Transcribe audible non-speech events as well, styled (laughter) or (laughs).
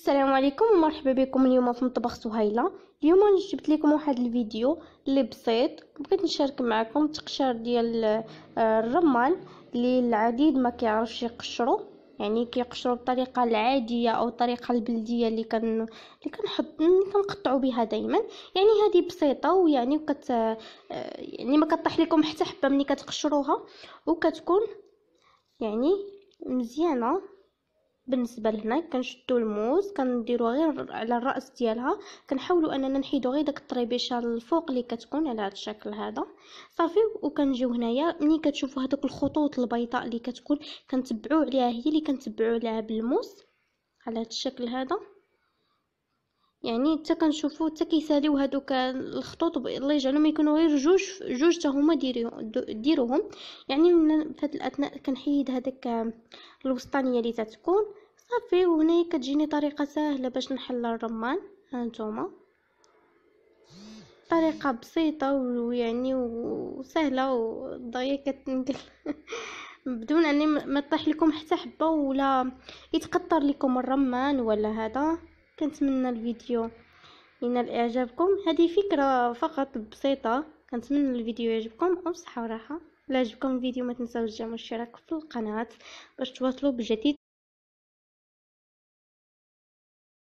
السلام عليكم ومرحبا بكم اليوم في مطبخ سهيله اليوم جبت لكم واحد الفيديو اللي بسيط بغيت نشارك معكم تقشير ديال آه، الرمان اللي العديد ما كيعرفش يقشرو يعني كيقشرو بطريقه العاديه او الطريقه البلديه اللي كن اللي كنحط اللي كنقطعوا بها دائما يعني هذه بسيطه ويعني وكت آه، يعني ما كطيح لكم حتى حبه ملي كتقشروها وكتكون يعني مزيانه بالنسبه لهنا كنشدو الموز كنديرو غير على الراس ديالها كنحاولوا اننا نحيدو غير داك الطريبيشه الفوق اللي كتكون على هذا الشكل هذا صافي وكنجيو هنايا ملي كتشوفوا هذوك الخطوط البيضاء اللي كتكون كنتبعوا عليها هي اللي كنتبعوا عليها بالموس على هذا الشكل هذا يعني حتى كنشوفو حتى كيساليو هادوك الخطوط الله يجعلهم يكونوا غير جوج جوج حتى هما ديروهم يعني في هاد الاثناء كنحيد هذاك الوسطانيه اللي تتكون صافي وهنا كتجيني طريقه سهله باش نحل الرمان هانتوما طريقه بسيطه ويعني وسهله والضيه كتنقل (laughs) بدون اني ما طيح لكم حتى حبه ولا يتقطر لكم الرمان ولا هذا كنتمنى الفيديو ينال اعجابكم هذه فكره فقط بسيطه كنتمنى الفيديو يعجبكم وبصحه وراحه الا عجبكم الفيديو ما تنساوش الاشتراك في القناه باش تواصلوا بجديد